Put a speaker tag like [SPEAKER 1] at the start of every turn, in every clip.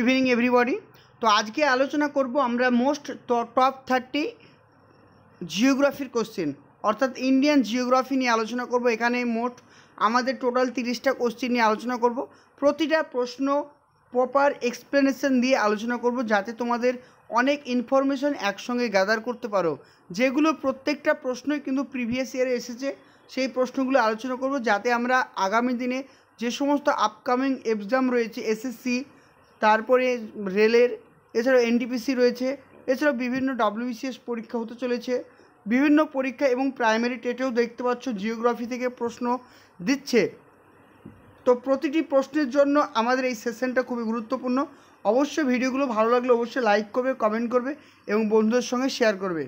[SPEAKER 1] evening everybody তো আজকে আলোচনা করব আমরা মোস্ট টপ থার্টি জিওগ্রাফির কোশ্চেন অর্থাৎ ইন্ডিয়ান জিওগ্রাফি নিয়ে আলোচনা করব এখানে মোট আমাদের টোটাল তিরিশটা কোশ্চেন নিয়ে আলোচনা করব প্রতিটা প্রশ্ন প্রপার এক্সপ্লেনেশন দিয়ে আলোচনা করব যাতে তোমাদের অনেক ইনফরমেশন একসঙ্গে গ্যাদার করতে পারো যেগুলো প্রত্যেকটা প্রশ্নই কিন্তু প্রিভিয়াস ইয়ারে এসেছে সেই প্রশ্নগুলো আলোচনা করব যাতে আমরা আগামী দিনে যে সমস্ত আপকামিং এক্সাম রয়েছে এসএসসি তারপরে রেলের এছাড়াও এনটিপিসি রয়েছে এছাড়াও বিভিন্ন ডাব্লিউবিসিএস পরীক্ষা হতে চলেছে বিভিন্ন পরীক্ষা এবং প্রাইমারি টেটেও দেখতে পাচ্ছ জিওগ্রাফি থেকে প্রশ্ন দিচ্ছে তো প্রতিটি প্রশ্নের জন্য আমাদের এই সেশনটা খুবই গুরুত্বপূর্ণ অবশ্যই ভিডিওগুলো ভালো লাগলে অবশ্যই লাইক করবে কমেন্ট করবে এবং বন্ধুদের সঙ্গে শেয়ার করবে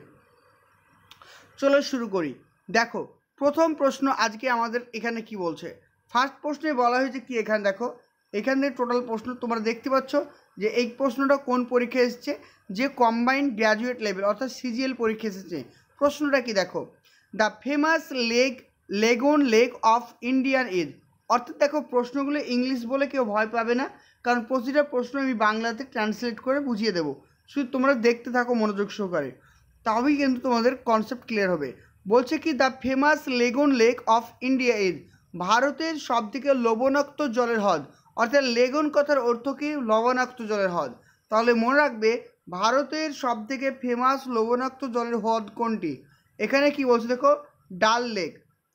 [SPEAKER 1] চলো শুরু করি দেখো প্রথম প্রশ্ন আজকে আমাদের এখানে কি বলছে ফার্স্ট প্রশ্নে বলা হয়েছে কি এখানে দেখো এখানে টোটাল প্রশ্ন তোমরা দেখতে পাচ্ছ যে এই প্রশ্নটা কোন পরীক্ষা এসছে যে কম্বাইন্ড গ্র্যাজুয়েট লেভেল অর্থাৎ সিজিএল পরীক্ষা এসেছে প্রশ্নটা কি দেখো the famous lake lagoon lake of Indian is অর্থাৎ দেখো প্রশ্নগুলো ইংলিশ বলে কেউ ভয় পাবে না কারণ প্রতিটা প্রশ্ন আমি বাংলাতে ট্রান্সলেট করে বুঝিয়ে দেবো শুধু তোমরা দেখতে থাকো মনোযোগ সহকারে তবেই কিন্তু তোমাদের কনসেপ্ট ক্লিয়ার হবে বলছে কি the famous lagoon lake of India is ভারতের সবথেকে লবণাক্ত জলের হ্রদ অর্থাৎ লেগুন কথার অর্থ কি লবণাক্ত জলের হ্রদ তাহলে মনে রাখবে ভারতের সবথেকে ফেমাস লবণাক্ত জলের হ্রদ কোনটি এখানে কি বলছে দেখো ডাল লেক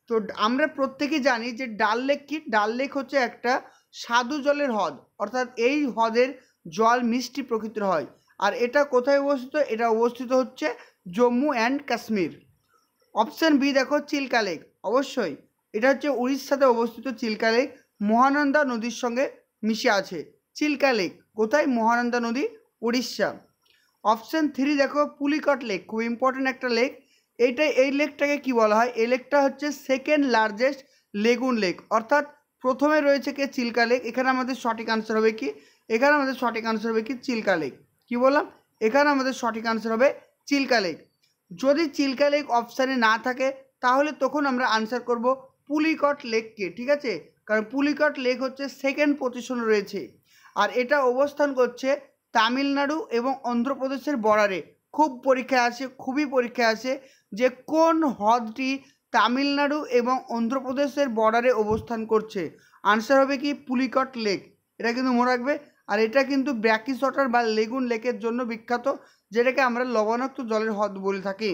[SPEAKER 1] তো আমরা প্রত্যেকেই জানি যে ডাল লেক কি ডাল লেক হচ্ছে একটা স্বাদু জলের হ্রদ অর্থাৎ এই হ্রদের জল মিষ্টি প্রকৃতির হয় আর এটা কোথায় অবস্থিত এটা অবস্থিত হচ্ছে Jammu and Kashmir option B দেখো চিল্কা লেক অবশ্যই এটা হচ্ছে উড়িষ্যাতে অবস্থিত চিল্কা লেক মহানন্দা নদীর সঙ্গে মিশে আছে চিল্কা লেক কোথায় মহানন্দা নদী উড়িষ্যা অপশান থ্রি দেখো পুলিকট লেক খুব ইম্পর্টেন্ট একটা লেক এইটাই এই লেকটাকে কি বলা হয় এই লেকটা হচ্ছে সেকেন্ড লার্জেস্ট লেগুন লেক অর্থাৎ প্রথমে রয়েছে কে চিল্কা লেক এখানে আমাদের সঠিক আনসার হবে কি এখানে আমাদের সঠিক আনসার হবে কি চিল্কা লেক কী বললাম এখানে আমাদের সঠিক আনসার হবে চিল্কা লেক যদি চিল্কা লেক অপশানে না থাকে তাহলে তখন আমরা আনসার করব পুলিকট লেককে ঠিক আছে কারণ পুলিকট লেক হচ্ছে সেকেন্ড পজিশন রয়েছে আর এটা অবস্থান করছে তামিলনাড়ু এবং অন্ধ্রপ্রদেশের বর্ডারে খুব পরীক্ষা আসে খুবই পরীক্ষা আসে যে কোন হ্রদটি তামিলনাড়ু এবং অন্ধ্রপ্রদেশের বর্ডারে অবস্থান করছে আনসার হবে কি পুলিকট লেক এটা কিন্তু মনে রাখবে আর এটা কিন্তু ব্র্যাকি শটার বা লেগুন লেকের জন্য বিখ্যাত যেটাকে আমরা লবণাক্ত জলের হ্রদ বলে থাকি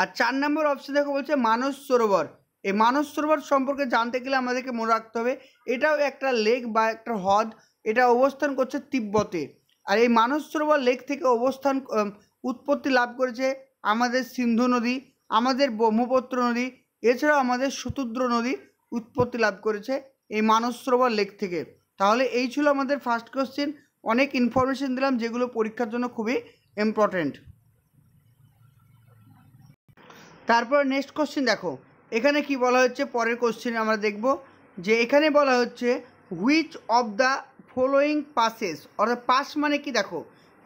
[SPEAKER 1] আর চার নম্বর অপশন দেখো বলছে মানস সরোবর এই মানস সরোবর সম্পর্কে জানতে গেলে আমাদেরকে মনে রাখতে হবে এটাও একটা লেক বা একটা হ্রদ এটা অবস্থান করছে তিব্বতে আর এই মানস সরোবর লেক থেকে অবস্থান উৎপত্তি লাভ করেছে আমাদের সিন্ধু নদী আমাদের ব্রহ্মপুত্র নদী এছাড়াও আমাদের সুতুদ্র নদী উৎপত্তি লাভ করেছে এই মানস সরোবর লেক থেকে তাহলে এই ছিল আমাদের ফার্স্ট কোশ্চেন অনেক ইনফরমেশন দিলাম যেগুলো পরীক্ষার জন্য খুবই ইম্পর্ট্যান্ট তারপর নেক্সট কোশ্চেন দেখো এখানে কি বলা হচ্ছে পরের কোশ্চেনে আমরা দেখব যে এখানে বলা হচ্ছে which of the following passes অর্থাৎ পাস মানে কি দেখো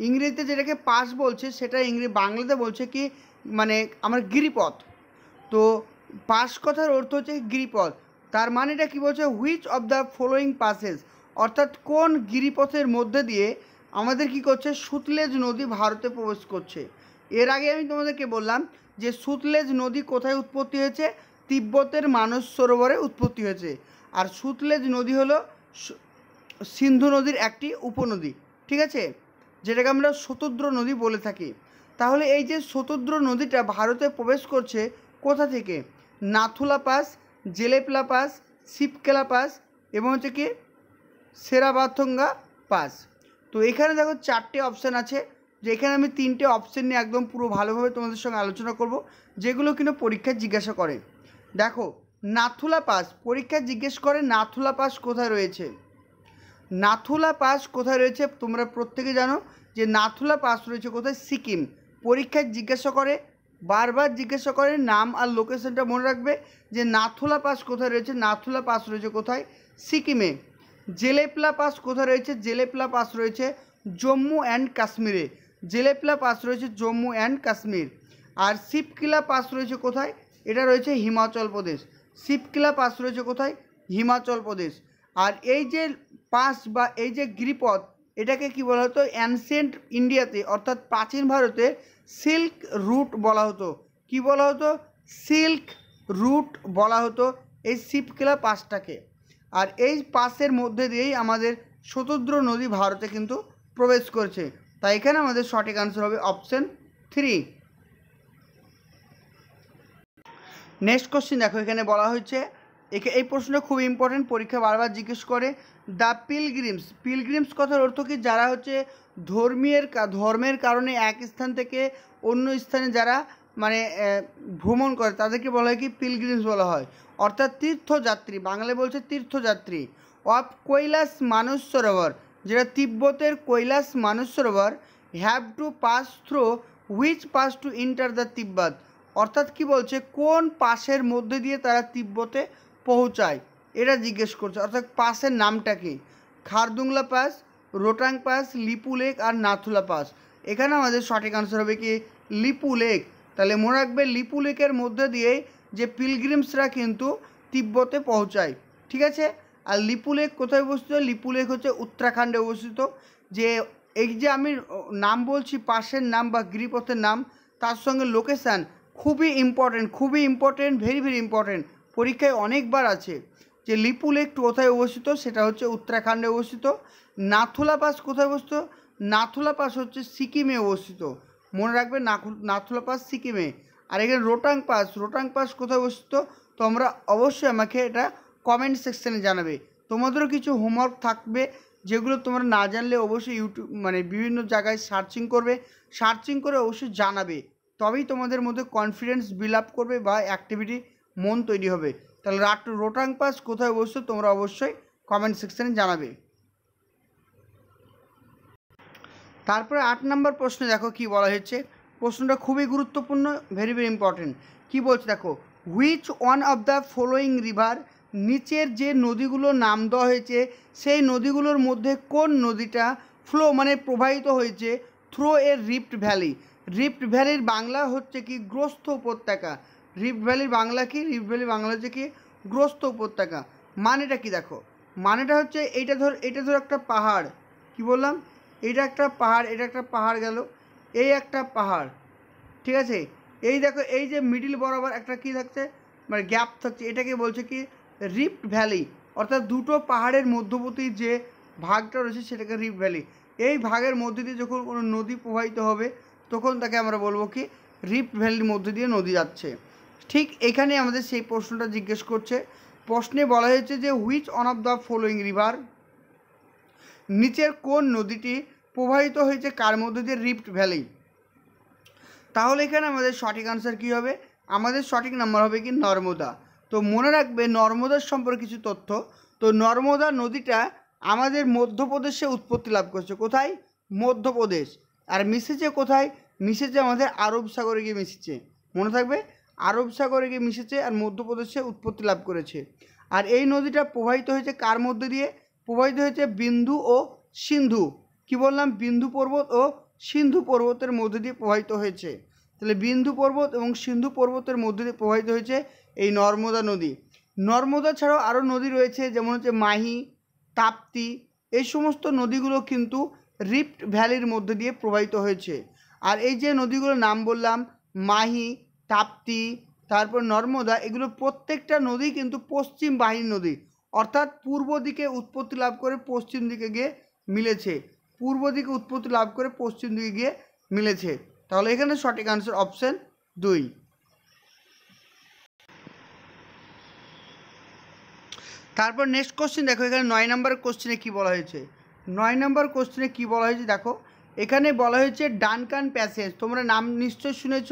[SPEAKER 1] ইংরেজিতে যেটাকে পাস বলছে সেটা ইংরেজি বাংলাতে বলছে কি মানে আমার গিরিপথ তো পাস কথার অর্থ হচ্ছে গিরিপথ তার মানেটা কি বলছে which of the following passes অর্থাৎ কোন গিরিপথের মধ্যে দিয়ে আমাদের কি করছে সুতলেজ নদী ভারতে প্রবেশ করছে এর আগে আমি তোমাদেরকে বললাম যে সুতলেজ নদী কোথায় উৎপত্তি হয়েছে তিব্বতের মানস সরোবরে উৎপত্তি হয়েছে আর সুতলেজ নদী হলো সিন্ধু নদীর একটি উপনদী ঠিক আছে যেটাকে আমরা শতদ্র নদী বলে থাকি তাহলে এই যে শতদ্র নদীটা ভারতে প্রবেশ করছে কোথা থেকে Nathula pass Jelepla pass Shipkila pass এবং হচ্ছে কি সেরাবাথঙ্গা পাস তো এখানে দেখো চারটে অপশান আছে যে এখানে আমি তিনটে অপশান নিয়ে একদম পুরো ভালোভাবে তোমাদের সঙ্গে আলোচনা করব যেগুলো কিনা পরীক্ষায় জিজ্ঞাসা করে দেখো নাথুলা পাস পরীক্ষা জিজ্ঞেস করে নাথুলা পাস কোথায় রয়েছে নাথুলা পাস কোথায় রয়েছে তোমরা প্রত্যেকে জানো যে নাথুলা পাস রয়েছে কোথায় সিকিম পরীক্ষায় জিজ্ঞাসা করে বারবার জিজ্ঞাসা করে নাম আর লোকেশনটা মনে রাখবে যে নাথুলা পাস কোথায় রয়েছে নাথুলা পাস রয়েছে কোথায় সিকিমে জেলেপলা পাস কোথায় রয়েছে জেলেপলা পাস রয়েছে জম্মু অ্যান্ড কাশ্মীরে জেলেপলা পাস রয়েছে জম্মু অ্যান্ড কাশ্মীর আর শিবকিলা পাস রয়েছে কোথায় এটা রয়েছে হিমাচল প্রদেশ শিবকিলা পাস রয়েছে কোথায় হিমাচল প্রদেশ আর এই যে পাস বা এই যে গিরিপথ এটাকে কি বলা হতো অ্যানসেন্ট ইন্ডিয়াতে অর্থাৎ প্রাচীন ভারতে সিল্ক রুট বলা হতো কি বলা হতো সিল্ক রুট বলা হতো এই শিবকিলা পাসটাকে আর এই পাসের মধ্যে দিয়েই আমাদের শতদ্র নদী ভারতে কিন্তু প্রবেশ করছে তাই এখানে আমাদের সঠিক আনসার হবে অপশন থ্রি নেক্সট কোশ্চেন দেখো এখানে বলা হয়েছে একে এই প্রশ্নটা খুব ইম্পর্টেন্ট পরীক্ষা বারবার জিজ্ঞেস করে দ্য পিলগ্রিমস পিলগ্রিমস কথার অর্থ কি যারা হচ্ছে ধর্মীয়ের ধর্মের কারণে এক স্থান থেকে অন্য স্থানে যারা মানে ভ্রমণ করে তাদেরকে বলা হয় কি পিলগ্রিমস বলা হয় অর্থাৎ তীর্থযাত্রী বাংলায় বলছে তীর্থযাত্রী অফ কৈলাস মানস সরোবর যেটা তিব্বতের Kailash Manasarovar have to pass through which pass to enter the Tibet অর্থাৎ কি বলছে কোন পাশের মধ্যে দিয়ে তারা তিব্বতে পৌঁছায় এটা জিজ্ঞেস করছে অর্থাৎ পাশের নামটা কি Khardungla pass Rohtang pass Lipulekh আর নাথুলা পাস এখানে আমাদের সঠিক আনসার হবে কি লিপু লেক তাহলে মনে রাখবে লিপু লেকের মধ্যে দিয়ে যে পিলগ্রিমসরা কিন্তু তিব্বতে পৌঁছায় ঠিক আছে আর লিপু লেক কোথায় অবস্থিত লিপু লেক হচ্ছে উত্তরাখণ্ডে অবস্থিত যে এই যে আমি নাম বলছি পাশের নাম বা গিরিপথের নাম তার সঙ্গে লোকেশান খুবই ইম্পর্টেন্ট খুবই ইম্পর্টেন্ট ভেরি ভেরি ইম্পর্টেন্ট পরীক্ষায় অনেকবার আছে যে লিপু লেক কোথায় অবস্থিত সেটা হচ্ছে উত্তরাখণ্ডে অবস্থিত নাথুলা পাস কোথায় অবস্থিত নাথুলা পাস হচ্ছে সিকিমে অবস্থিত মনে রাখবে নাথুলা পাস সিকিমে আর এখানে রোটাং পাস রোটাং পাস কোথায় অবস্থিত তোমরা অবশ্যই আমাকে এটা কমেন্ট সেকশানে জানাবে তোমাদেরও কিছু হোমওয়ার্ক থাকবে যেগুলো তোমরা না জানলে অবশ্যই ইউটিউব মানে বিভিন্ন জায়গায় সার্চিং করবে সার্চিং করে অবশ্যই জানাবে তবেই তোমাদের মধ্যে কনফিডেন্স বিল্ড আপ করবে বা অ্যাক্টিভিটি মন তৈরি হবে তাহলে রাট রোটাং পাস কোথায় বসছো তোমরা অবশ্যই কমেন্ট সেকশানে জানাবে তারপরে আট নম্বর প্রশ্নে দেখো কি বলা হয়েছে প্রশ্নটা খুবই গুরুত্বপূর্ণ ভেরি ভেরি ইম্পর্টেন্ট কী বলছে দেখো which one of the following river নিচের যে নদীগুলোর নাম দেওয়া হয়েছে সেই নদীগুলোর মধ্যে কোন নদীটা ফ্লো মানে প্রবাহিত হয়েছে through a rift valley rift ভ্যালির বাংলা হচ্ছে কি গ্রস্ত উপত্যকা রিফ্ট ভ্যালির বাংলা কি রিফ্ট ভ্যালির বাংলা হচ্ছে কি গ্রস্ত উপত্যকা মানেটা কি দেখো মানেটা হচ্ছে এটা ধর এটা ধর একটা পাহাড় কি বললাম এটা একটা পাহাড় এটা একটা পাহাড় গেল এই একটা পাহাড় ঠিক আছে এই দেখো এই যে মিডিল বরাবর একটা কি থাকছে মানে গ্যাপ থাকছে এটাকে বলছে কি রিফ্ট ভ্যালি অর্থাৎ দুটো পাহাড়ের মধ্যবর্তী যে ভাগটা রয়েছে সেটাকে রিফ্ট ভ্যালি এই ভাগের মধ্যে দিয়ে যখন কোনো নদী প্রবাহিত হবে তখন তাকে আমরা বলবো কি রিপ ভ্যালির মধ্যে দিয়ে নদী যাচ্ছে ঠিক এখানে আমাদের সেই প্রশ্নটা জিজ্ঞেস করছে প্রশ্নে বলা হয়েছে যে which one of the following river নিচের কোন নদীটি প্রবাহিত হয়েছে কার মধ্যে দিয়ে রিফ্ট ভ্যালি তাহলে এখানে আমাদের সঠিক আনসার কি হবে আমাদের সঠিক নাম্বার হবে কি নর্মদা তো মনে রাখবে নর্মদার সম্পর্কে কিছু তথ্য তো নর্মদা নদীটা আমাদের মধ্যপ্রদেশে উৎপত্তি লাভ করছে কোথায় মধ্যপ্রদেশ আর মিশেছে কোথায় মিশেছে আমাদের আরব সাগরে গিয়ে মিশেছে মনে থাকবে আরব সাগরে গিয়ে মিশেছে আর মধ্যপ্রদেশে উৎপত্তি লাভ করেছে আর এই নদীটা প্রবাহিত হয়েছে কার মধ্যে দিয়ে প্রবাহিত হয়েছে বিন্ধু ও সিন্ধু কি বললাম বিন্ধু পর্বত ও সিন্ধু পর্বতের মধ্যে দিয়ে প্রবাহিত হয়েছে তাহলে বিন্ধু পর্বত এবং সিন্ধু পর্বতের মধ্যে দিয়ে প্রবাহিত হয়েছে এই নর্মদা নদী নর্মদা ছাড়াও আরও নদী রয়েছে যেমন হচ্ছে মাহি তাপ্তি এই সমস্ত নদীগুলো কিন্তু রিফ্ট ভ্যালির মধ্যে দিয়ে প্রবাহিত হয়েছে আর এই যে নদীগুলোর নাম বললাম মাহি তাপ্তি তারপর নর্মদা এগুলো প্রত্যেকটা নদী কিন্তু পশ্চিম বাহিনী নদী অর্থাৎ পূর্ব দিকে উৎপত্তি লাভ করে পশ্চিম দিকে গিয়ে মিলেছে পূর্ব দিকে উৎপত্তি লাভ করে পশ্চিম দিকে গিয়ে মিলেছে তাহলে এখানে সঠিক আনসার অপশান দুই তারপর নেক্সট কোশ্চেন দেখো এখানে নয় নম্বর কোশ্চেনে কি বলা হয়েছে নয় নম্বর কোশ্চেনে কি বলা হয়েছে দেখো এখানে বলা হয়েছে ডানকান প্যাসেজ তোমরা নাম নিশ্চয় শুনেছ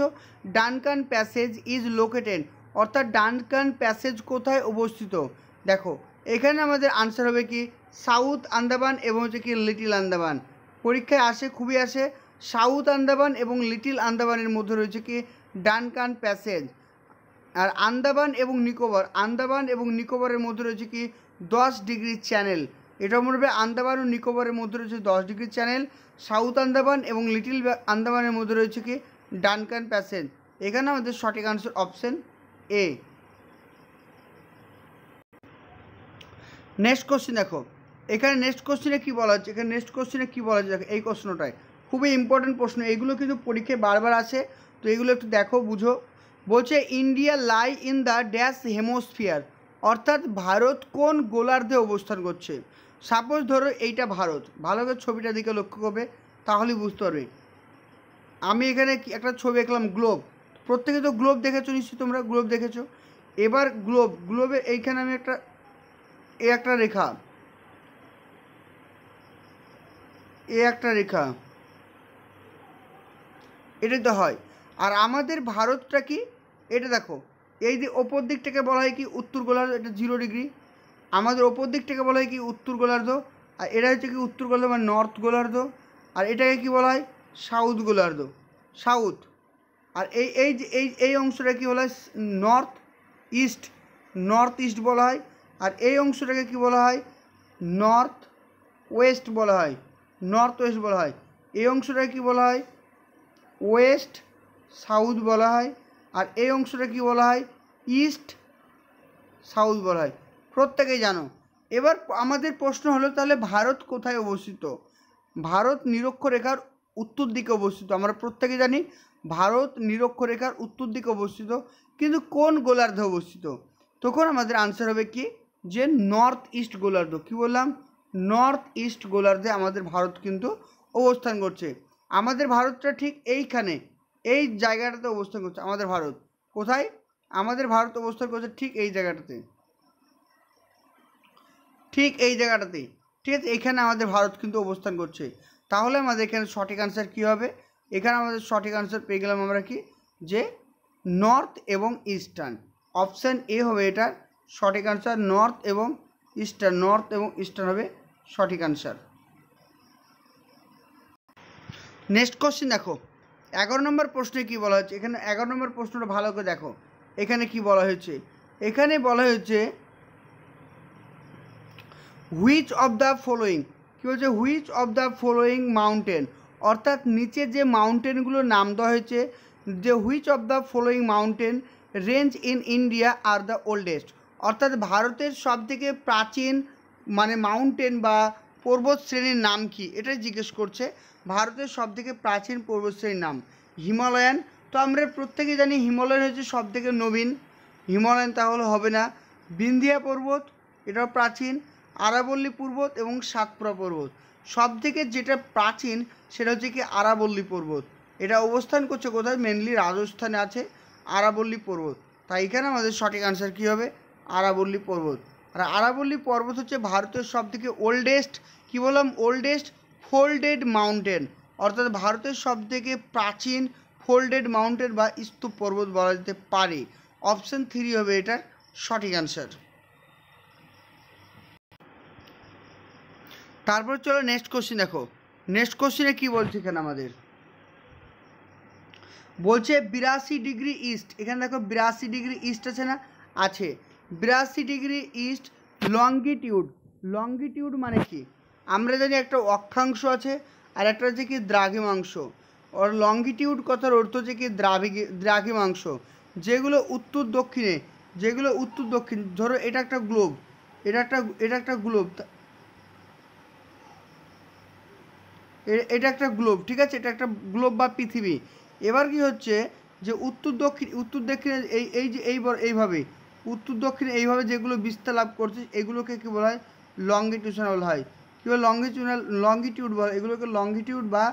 [SPEAKER 1] ডানকান প্যাসেজ ইজ লোকেটেড অর্থাৎ ডানকান প্যাসেজ কোথায় অবস্থিত দেখো এখানে আমাদের আনসার হবে কি সাউথ আন্দামান এবং হচ্ছে কি লিটিল আন্দামান পরীক্ষায় আসে খুবই আসে সাউথ আন্দামান এবং লিটিল আন্দামানের মধ্যে রয়েছে কি ডানকান প্যাসেজ আর আন্দামান এবং নিকোবর আন্দামান এবং নিকোবরের মধ্যে রয়েছে কি দশ ডিগ্রি চ্যানেল এটা মনে আন্দামান ও নিকোবরের মধ্যে রয়েছে দশ ডিগ্রি চ্যানেল সাউথ আন্দামান এবং লিটিল আন্দামানের মধ্যে রয়েছে কি ডানকান প্যাসেন এখানে আমাদের সঠিক answer option A next question দেখো এখানে নেক্সট কোশ্চেনে কী বলা হচ্ছে এখানে নেক্সট কোশ্চেনে কী বলা হচ্ছে দেখো এই প্রশ্নটায় খুবই ইম্পর্টেন্ট প্রশ্ন এগুলো কিন্তু পরীক্ষায় বারবার আছে তো এগুলো একটু দেখো বুঝো বলছে India lie in the dash hemisphere অর্থাৎ ভারত কোন গোলার্ধে অবস্থান করছে সাপোজ ধরো এইটা ভারত ভালো করে ছবিটার দিকে লক্ষ্য করবে তাহলেই বুঝতে পারবে আমি এখানে একটা ছবি এঁকলাম গ্লোব প্রত্যেকে তো গ্লোব দেখেছো নিশ্চয়ই তোমরা গ্লোব দেখেছো এবার গ্লোব গ্লোবে এইখানে আমি একটা এ একটা রেখা এ একটা রেখা এটাই তো হয় আর আমাদের ভারতটা কি এটা দেখো এই যে ওপর দিকটাকে বলা হয় কি উত্তর গোলার্ধ এটা জিরো ডিগ্রি আমাদের ওপর দিকটাকে বলা হয় কি উত্তর গোলার্ধ আর এটা হচ্ছে কি উত্তর গোলার্ধ মানে নর্থ গোলার্ধ আর এটাকে কি বলা হয় সাউথ গোলার্ধ সাউথ আর এই এই যে এই এই অংশটা কি বলা হয় নর্থ ইস্ট নর্থ ইস্ট বলা হয় আর এই অংশটাকে কি বলা হয় নর্থ ওয়েস্ট বলা হয় নর্থ ওয়েস্ট বলা হয় এই অংশটা কি বলা হয় ওয়েস্ট সাউথ বলা হয় আর এই অংশটা কি বলা হয় ইস্ট সাউথ বলা হয় প্রত্যেকেই জানো এবার আমাদের প্রশ্ন হলো তাহলে ভারত কোথায় অবস্থিত ভারত নিরক্ষরেখার উত্তর দিকে অবস্থিত আমরা প্রত্যেকে জানি ভারত নিরক্ষরেখার উত্তর দিকে অবস্থিত কিন্তু কোন গোলার্ধে অবস্থিত তখন আমাদের আনসার হবে কি যে নর্থ ইস্ট গোলার্ধ কী বললাম নর্থ ইস্ট গোলার্ধে আমাদের ভারত কিন্তু অবস্থান করছে আমাদের ভারতটা ঠিক এইখানে এই জায়গাটাতে অবস্থান করছে আমাদের ভারত কোথায় আমাদের ভারত অবস্থান করছে ঠিক এই জায়গাটাতে ঠিক এই জায়গাটাতে ঠিক আছে এখানে আমাদের ভারত কিন্তু অবস্থান করছে তাহলে আমাদের এখানে সঠিক আনসার কী হবে এখানে আমাদের সঠিক আনসার পেয়ে গেলাম আমরা কি যে নর্থ এবং ইস্টার্ন অপশান এ হবে এটার সঠিক আনসার নর্থ এবং ইস্টার্ন নর্থ এবং ইস্টার্ন হবে সঠিক আনসার নেক্সট কোশ্চেন দেখো এগারো নম্বর প্রশ্নে কি বলা হচ্ছে এখানে এগারো নম্বর প্রশ্নটা ভালো করে দেখো এখানে কি বলা হয়েছে এখানে বলা হয়েছে হুইচ অফ দ্য ফলোয়িং কী বলছে which of the following mountain অর্থাৎ নিচে যে মাউন্টেনগুলোর নাম দেওয়া হয়েছে যে which of the following mountain range in India are the oldest অর্থাৎ ভারতের সবথেকে প্রাচীন মানে মাউন্টেন বা পর্বত শ্রেণীর নাম কি এটাই জিজ্ঞেস করছে ভারতের সবথেকে প্রাচীন পর্বত শ্রেণীর নাম হিমালয়ান তো আমরা প্রত্যেকে জানি হিমালয়ান হচ্ছে সব থেকে নবীন হিমালয়ান তাহলে হবে না বিন্ধিয়া পর্বত এটাও প্রাচীন আরাবল্লী পর্বত এবং সাতপুরা পর্বত সব থেকে যেটা প্রাচীন সেটা হচ্ছে কি আরাবল্লী পর্বত এটা অবস্থান করছে কোথায় মেনলি রাজস্থানে আছে আরাবল্লী পর্বত তাই এখানে আমাদের সঠিক আনসার কী হবে আরাবল্লী পর্বত আর আরাবল্লী পর্বত হচ্ছে ভারতের সবথেকে ওল্ডেস্ট কী বললাম ওল্ডেস্ট ফোল্ডেড মাউন্টেন অর্থাৎ ভারতের সবথেকে প্রাচীন ফোল্ডেড মাউন্টেন বা স্তূপ পর্বত বলা যেতে পারে অপশান থ্রি হবে এটার সঠিক অ্যান্সার তারপর চলো নেক্সট কোশ্চেন দেখো নেক্সট কোশ্চেনে কি বলছে এখানে আমাদের বলছে বিরাশি ডিগ্রি ইস্ট এখানে দেখো বিরাশি ডিগ্রি ইস্ট আছে না আছে বিরাশি ডিগ্রি ইস্ট লংগিটিউড লংগিটিউড মানে কি আমরা জানি একটা অক্ষাংশ আছে আর একটা হচ্ছে কি দ্রাঘিমাংশ ওর লংগিটিউড কথার অর্থ হচ্ছে কি দ্রাভিকি দ্রাঘিমাংশ যেগুলো উত্তর দক্ষিণে যেগুলো উত্তর দক্ষিণ ধরো এটা একটা গ্লোব এটা একটা এটা একটা গ্লোব এটা একটা গ্লোব ঠিক আছে এটা একটা গ্লোব বা পৃথিবী এবার কি হচ্ছে যে উত্তর দক্ষিণ উত্তর দক্ষিণে এই এই যে এই এইভাবে উত্তর দক্ষিণে এইভাবে যেগুলো বিস্তার লাভ করছে এগুলোকে কী বলা হয় লংগিটিউশনাল হয় কী বলে লংগিটিউনাল লংগিটিউড বলে এগুলোকে লংগিটিউড বা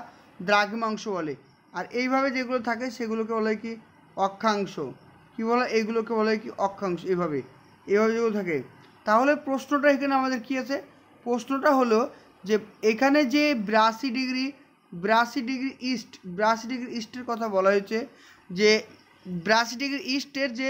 [SPEAKER 1] দ্রাঘিমাংশ বলে আর এইভাবে যেগুলো থাকে সেগুলোকে বলে কি অক্ষাংশ কি বলে এইগুলোকে বলে কি অক্ষাংশ এভাবে এভাবে যেগুলো থাকে তাহলে প্রশ্নটা এখানে আমাদের কি আছে প্রশ্নটা হলো যে এখানে যে বিরাশি ডিগ্রি বিরাশি ডিগ্রি ইস্ট বিরাশি ডিগ্রি ইস্টের কথা বলা হয়েছে যে বিরাশি ডিগ্রি ইস্টের যে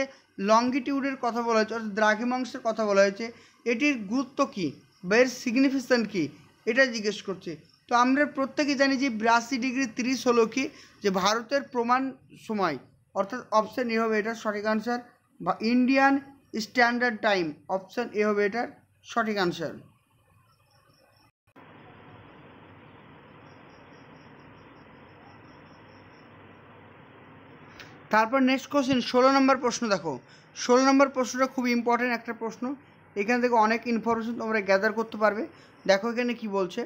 [SPEAKER 1] লংগিটিউডের কথা বলা হয়েছে অর্থাৎ দ্রাঘিমাংশের কথা বলা হয়েছে এটির গুরুত্ব কী বা এর সিগনিফিকেন্ট কী এটা জিজ্ঞেস করছে তো আমরা প্রত্যেকে জানি যে বিরাশি ডিগ্রি তিরিশ হলো কি যে ভারতের প্রমাণ সময় অর্থাৎ অপশান এ হবে এটার সঠিক আনসার বা Indian standard time option A হবে এটার সঠিক আনসার তারপর নেক্সট কোশ্চেন ষোলো নম্বর প্রশ্ন দেখো ষোলো নম্বর প্রশ্নটা খুব ইম্পর্টেন্ট একটা প্রশ্ন এখান থেকে অনেক ইনফরমেশন তোমরা গ্যাদার করতে পারবে দেখো এখানে কি বলছে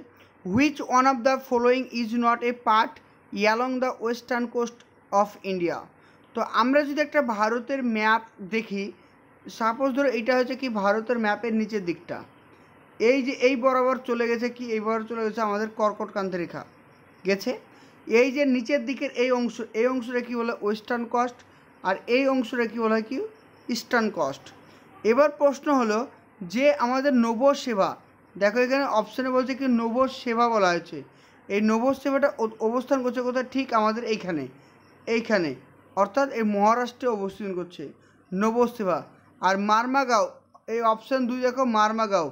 [SPEAKER 1] which one of the following is not a part along the western coast of India তো আমরা যদি একটা ভারতের ম্যাপ দেখি সাপোজ ধরো এটা হচ্ছে কি ভারতের ম্যাপের নিচের দিকটা এই যে এই বরাবর চলে গেছে কি এই বরাবর চলে গেছে আমাদের কর্কটকান্তি রেখা গেছে এই যে নিচের দিকের এই অংশ এই অংশটা কী বলে ওয়েস্টার্ন কস্ট আর এই অংশটা কী বলে কি ইস্টার্ন কস্ট এবার প্রশ্ন হলো যে আমাদের নব সেবা দেখো এখানে অপশানে বলছে কি নব সেবা বলা হয়েছে এই নব সেবাটা অবস্থান করছে কোথায় ঠিক আমাদের এইখানে এইখানে অর্থাৎ এই মহারাষ্ট্রে অবস্থান করছে নব সেবা আর মারমাগাঁও এই অপশান দুই দেখো মারমাগাঁও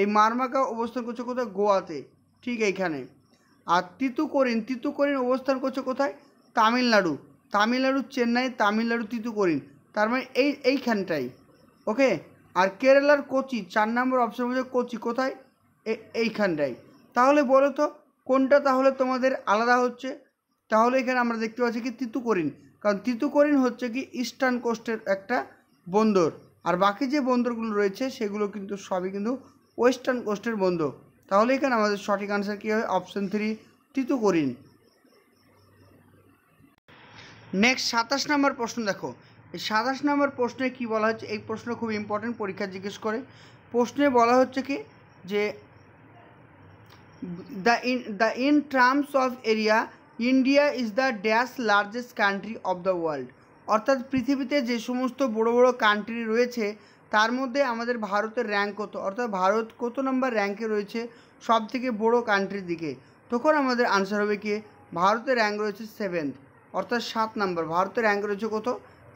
[SPEAKER 1] এই মারমাগাঁও অবস্থান করছে কোথায় গোয়াতে ঠিক এইখানে আর তিতুকরিন তিতুকরিন অবস্থান করছে কোথায় তামিলনাড়ু তামিলনাড়ু চেন্নাই তামিলনাড়ু তিতুকরিন তার মানে এই এইখানটাই ওকে আর কেরালার কোচি চার নম্বর অপশন বলছে কোচি কোথায় এইখানটাই তাহলে বলো তো কোনটা তাহলে তোমাদের আলাদা হচ্ছে তাহলে এখানে আমরা দেখতে পাচ্ছি কি তিতুকরিন কারণ তিতুকরিন হচ্ছে কি ইস্টার্ন কোস্টের একটা বন্দর আর বাকি যে বন্দরগুলো রয়েছে সেগুলো কিন্তু সবই কিন্তু ওয়েস্টার্ন কোস্টের বন্দর তাহলে এখানে আমাদের সঠিক আনসার কী হবে অপশন থ্রি তিতুকরিন নেক্সট সাতাশ নম্বর প্রশ্ন দেখো এই সাতাশ নম্বর প্রশ্নে কি বলা হচ্ছে এই প্রশ্ন খুব ইম্পর্টেন্ট পরীক্ষা জিজ্ঞেস করে প্রশ্নে বলা হচ্ছে কি যে the in the in terms of area India is the dash largest country of the world অর্থাৎ পৃথিবীতে যে সমস্ত বড় বড় কান্ট্রি রয়েছে তার মধ্যে আমাদের ভারতের র্যাঙ্ক কত অর্থাৎ ভারত কত নম্বর র্যাঙ্কে রয়েছে সব থেকে বড় কান্ট্রির দিকে তখন আমাদের আনসার হবে কি ভারতের র্যাঙ্ক রয়েছে সেভেন্থ অর্থাৎ সাত নম্বর ভারতের র্যাঙ্ক রয়েছে কত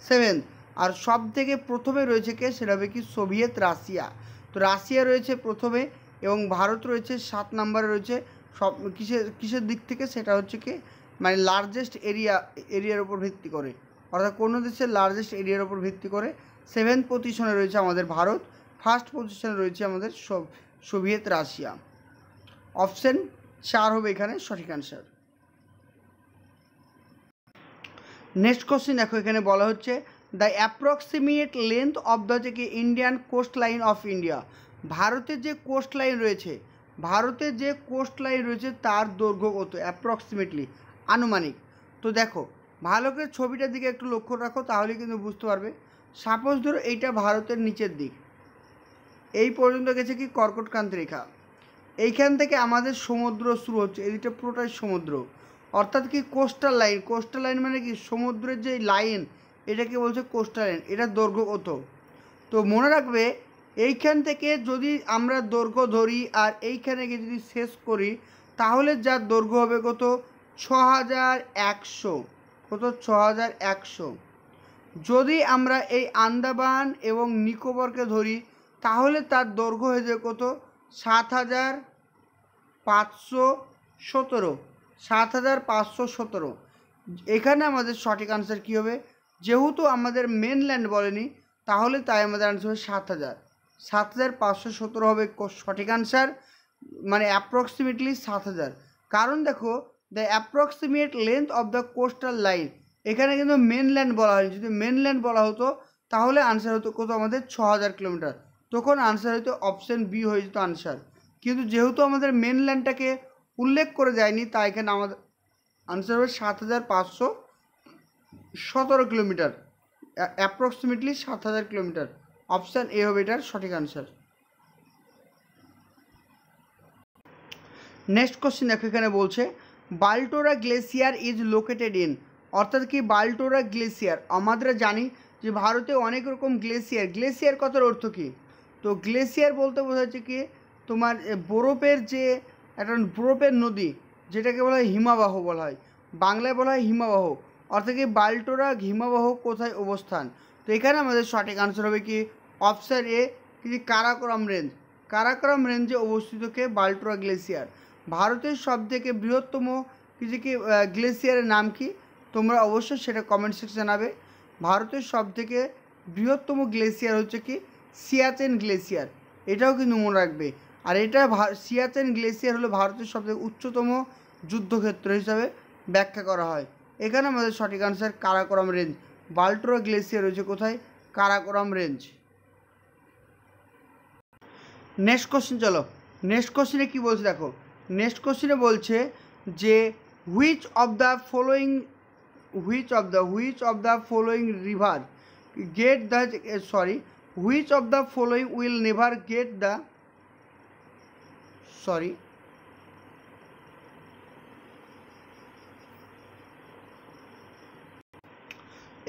[SPEAKER 1] সেভেন্থ আর সব থেকে প্রথমে রয়েছে কে সেটা হবে কি সোভিয়েত রাশিয়া তো রাশিয়া রয়েছে প্রথমে এবং ভারত রয়েছে সাত নম্বরে রয়েছে সব কিসের কিসের দিক থেকে সেটা হচ্ছে কি মানে লার্জেস্ট এরিয়া এরিয়ার উপর ভিত্তি করে অর্থাৎ কোনো দেশের লার্জেস্ট এরিয়ার উপর ভিত্তি করে সেভেন্থ পজিশনে রয়েছে আমাদের ভারত ফার্স্ট পজিশনে রয়েছে আমাদের সোভিয়েত রাশিয়া অপশন চার হবে এখানে সঠিক অ্যান্সার নেক্সট কোশ্চেন দেখো এখানে বলা হচ্ছে the approximate length of the যে কি Indian coast line of India ভারতের যে কোস্ট লাইন রয়েছে ভারতের যে কোস্ট লাইন রয়েছে তার দৈর্ঘ্য কত অ্যাপ্রক্সিমেটলি আনুমানিক তো দেখো ভালো করে ছবিটার দিকে একটু লক্ষ্য রাখো তাহলে কিন্তু বুঝতে পারবে সাপোজ ধরো এইটা ভারতের নিচের দিক এই পর্যন্ত গেছে কি কর্কটকান্ত রেখা এইখান থেকে আমাদের সমুদ্র শুরু হচ্ছে এদিকটা পুরোটাই সমুদ্র অর্থাৎ কি কোস্টাল লাইন কোস্টাল লাইন মানে কি সমুদ্রের যে লাইন এটাকে বলছে কোস্টাল লাইন এটা দৈর্ঘ্য কত তো মনে রাখবে এইখান থেকে যদি আমরা দৈর্ঘ্য ধরি আর এইখানে গিয়ে যদি শেষ করি তাহলে যার দৈর্ঘ্য হবে কত ছ হাজার একশো কত ছ হাজার একশো যদি আমরা এই আন্দামান এবং নিকোবরকে ধরি তাহলে তার দৈর্ঘ্য হয়ে যাবে কত সাত হাজার পাঁচশো সতেরো সাত হাজার পাঁচশো সতেরো এখানে আমাদের সঠিক আনসার কী হবে যেহেতু আমাদের মেনল্যান্ড বলেনি তাহলে তাই আমাদের আনসার হবে সাত হাজার সাত হাজার পাঁচশো সতেরো হবে সঠিক আনসার মানে অ্যাপ্রক্সিমেটলি সাত হাজার কারণ দেখো the approximate length of the coastal line এখানে কিন্তু মেনল্যান্ড বলা হয় যদি মেনল্যান্ড বলা হতো তাহলে আনসার হতো কত আমাদের ছ হাজার কিলোমিটার তখন আনসার হতো অপশান বি হয়ে যেত আনসার কিন্তু যেহেতু আমাদের মেনল্যান্ডটাকে উল্লেখ করে যায়নি তাই এখানে আমাদের আনসার হবে সাত হাজার পাঁচশো সতেরো কিলোমিটার অ্যাপ্রক্সিমেটলি সাত হাজার কিলোমিটার অপশান এ হবে এটার সঠিক আনসার নেক্সট কোশ্চেন দেখো এখানে বলছে Baltoro glacier is located in অর্থাৎ কি বাল্টোরা গ্লেসিয়ার আমাদের জানি যে ভারতে অনেক রকম গ্লেসিয়ার গ্লেসিয়ার কথার অর্থ কী তো গ্লেসিয়ার বলতে বোঝাচ্ছে কি তোমার বরফের যে একটা বরফের নদী যেটাকে বলা হয় হিমাবাহ বলা হয় বাংলায় বলা হয় হিমাবাহ অর্থাৎ কি বাল্টোরা হিমাবাহ কোথায় অবস্থান তো এখানে আমাদের সঠিক আনসার হবে কি অপশান এ তিনি কারাকোরাম রেঞ্জ কারাকোরাম রেঞ্জে অবস্থিত কে বাল্টোয়া গ্লেসিয়ার ভারতের সবথেকে বৃহত্তম কিছু কি গ্লেসিয়ারের নাম কি তোমরা অবশ্যই সেটা কমেন্ট সেকশন জানাবে ভারতের সবথেকে বৃহত্তম গ্লেসিয়ার হচ্ছে কি সিয়াচেন গ্লেসিয়ার এটাও কিন্তু মনে রাখবে আর এটা সিয়াচেন গ্লেসিয়ার হলো ভারতের সবথেকে উচ্চতম যুদ্ধক্ষেত্র হিসাবে ব্যাখ্যা করা হয় এখানে আমাদের সঠিক answer Karakoram range Baltoro glacier রয়েছে কোথায় কারাকোরাম রেঞ্জ নেক্সট কোশ্চেন চলো নেক্সট কোশ্চেনে কী বলছে দেখো নেক্সট কোশ্চেনে বলছে যে which of the following which of the which of the following river get the sorry which of the following will never get the sorry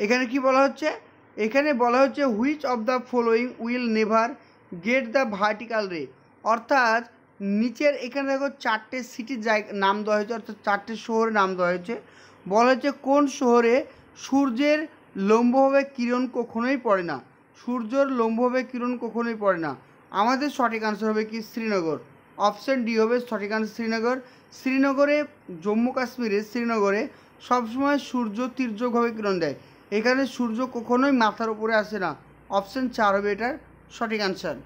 [SPEAKER 1] এখানে কি বলা হচ্ছে এখানে বলা হচ্ছে which of the following will never get the vertical ray অর্থাৎ নিচের এখানে দেখো চারটে সিটির জায়গা নাম দেওয়া হয়েছে অর্থাৎ চারটে শহরের নাম দেওয়া হয়েছে বলা হয়েছে কোন শহরে সূর্যের লম্বভাবে কিরণ কখনোই পড়ে না সূর্যর লম্বভাবে কিরণ কখনোই পড়ে না আমাদের সঠিক আনসার হবে কি শ্রীনগর অপশান ডি হবে সঠিক আনসার শ্রীনগর শ্রীনগরে জম্মু কাশ্মীরে শ্রীনগরে সবসময় সূর্য তীর্যকভাবে কিরণ দেয় এখানে সূর্য কখনোই মাথার উপরে আসে না অপশান চার হবে এটার সঠিক আনসার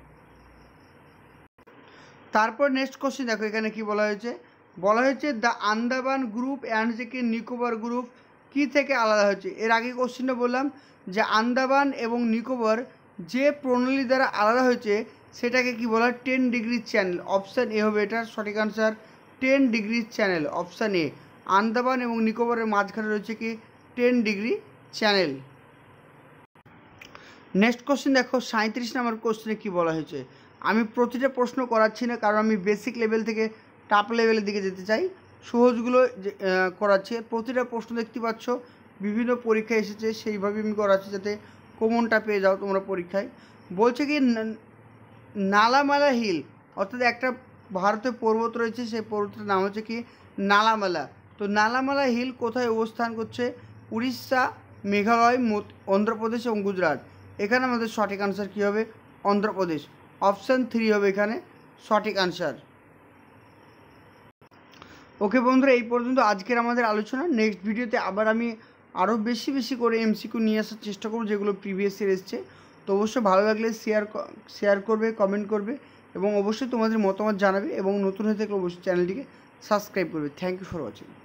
[SPEAKER 1] তারপর নেক্সট কোশ্চেন দেখো এখানে কি বলা হয়েছে বলা হয়েছে দ্য আন্দামান গ্রুপ অ্যান্ড যে নিকোবর গ্রুপ কি থেকে আলাদা হয়েছে এর আগে কোশ্চেনটা বললাম যে আন্দামান এবং নিকোবর যে প্রণালী দ্বারা আলাদা হয়েছে সেটাকে কি বলা হয় ten degree channel option A হবে এটার সঠিক answer ten degree channel option A Andaman এবং নিকোবরের মাঝখানে রয়েছে কি ten degree channel next question দেখো সাঁত্রিশ নম্বর কোশ্চেনে কি বলা হয়েছে আমি প্রতিটা প্রশ্ন করাচ্ছি না কারণ আমি বেসিক লেভেল থেকে টাপ লেভেলের দিকে যেতে চাই সহজগুলো করাচ্ছি প্রতিটা প্রশ্ন দেখতে পাচ্ছ বিভিন্ন পরীক্ষা এসেছে সেইভাবে আমি করাচ্ছি যাতে কোমনটা পেয়ে যাও তোমরা পরীক্ষায় বলছে কি নালামালা হিল অর্থাৎ একটা ভারতে পর্বত রয়েছে সেই পর্বতের নাম হচ্ছে কি নালামালা তো নালামালা হিল কোথায় অবস্থান করছে উড়িষ্যা মেঘালয় অন্ধ্রপ্রদেশ এবং গুজরাট এখানে আমাদের সঠিক আনসার কী হবে অন্ধ্রপ্রদেশ অপশান থ্রি হবে এখানে সঠিক আনসার ওকে বন্ধুরা এই পর্যন্ত আজকের আমাদের আলোচনা নেক্সট ভিডিওতে আবার আমি আরও বেশি বেশি করে এমসিকিউ নিয়ে আসার চেষ্টা করবো যেগুলো প্রিভিয়াস ইয়ার এসছে তো অবশ্যই ভালো লাগলে শেয়ার শেয়ার করবে কমেন্ট করবে এবং অবশ্যই তোমাদের মতামত জানাবে এবং নতুন হয়ে থাকলে অবশ্যই চ্যানেলটিকে সাবস্ক্রাইব করবে থ্যাংক ইউ ফর ওয়াচিং